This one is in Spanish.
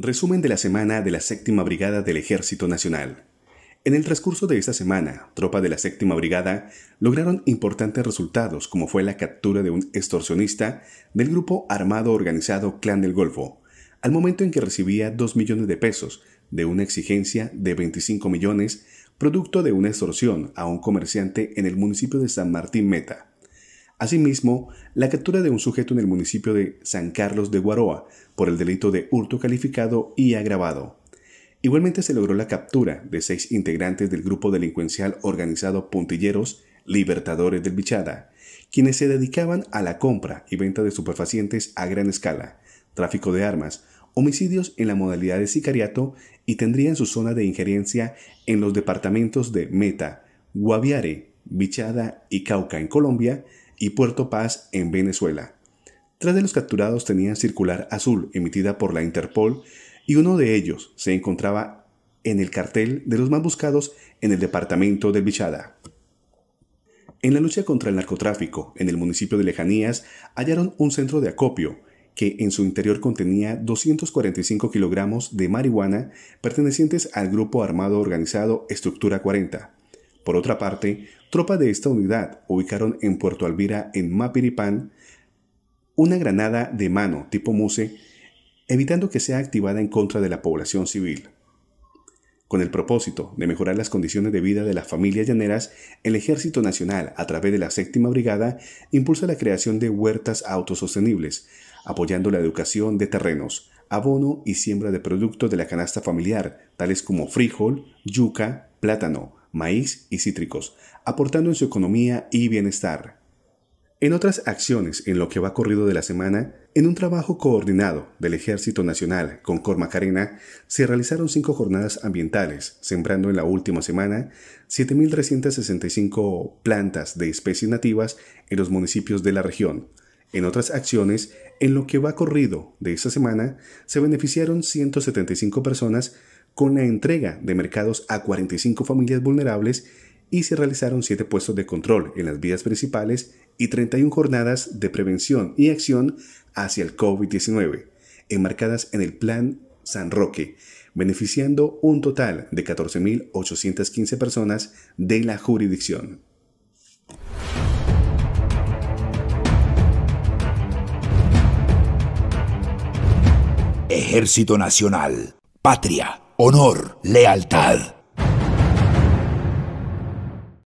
Resumen de la semana de la Séptima Brigada del Ejército Nacional. En el transcurso de esta semana, tropas de la Séptima Brigada lograron importantes resultados como fue la captura de un extorsionista del grupo armado organizado Clan del Golfo, al momento en que recibía 2 millones de pesos de una exigencia de 25 millones producto de una extorsión a un comerciante en el municipio de San Martín Meta. Asimismo, la captura de un sujeto en el municipio de San Carlos de Guaroa por el delito de hurto calificado y agravado. Igualmente se logró la captura de seis integrantes del grupo delincuencial organizado Puntilleros Libertadores del Bichada, quienes se dedicaban a la compra y venta de superfacientes a gran escala, tráfico de armas, homicidios en la modalidad de sicariato y tendrían su zona de injerencia en los departamentos de Meta, Guaviare, Bichada y Cauca en Colombia, y Puerto Paz en Venezuela. Tres de los capturados tenían circular azul emitida por la Interpol y uno de ellos se encontraba en el cartel de los más buscados en el departamento de Bichada. En la lucha contra el narcotráfico en el municipio de Lejanías hallaron un centro de acopio que en su interior contenía 245 kilogramos de marihuana pertenecientes al grupo armado organizado Estructura 40. Por otra parte, Tropas de esta unidad ubicaron en Puerto Alvira, en Mapiripán, una granada de mano tipo Muse, evitando que sea activada en contra de la población civil. Con el propósito de mejorar las condiciones de vida de las familias llaneras, el Ejército Nacional, a través de la Séptima Brigada, impulsa la creación de huertas autosostenibles, apoyando la educación de terrenos, abono y siembra de productos de la canasta familiar, tales como frijol, yuca, plátano, maíz y cítricos, aportando en su economía y bienestar. En otras acciones en lo que va corrido de la semana, en un trabajo coordinado del Ejército Nacional con Cormacarena, se realizaron cinco jornadas ambientales, sembrando en la última semana 7.365 plantas de especies nativas en los municipios de la región. En otras acciones, en lo que va corrido de esta semana, se beneficiaron 175 personas con la entrega de mercados a 45 familias vulnerables y se realizaron 7 puestos de control en las vías principales y 31 jornadas de prevención y acción hacia el COVID-19, enmarcadas en el Plan San Roque, beneficiando un total de 14.815 personas de la jurisdicción. Ejército Nacional, Patria honor, lealtad.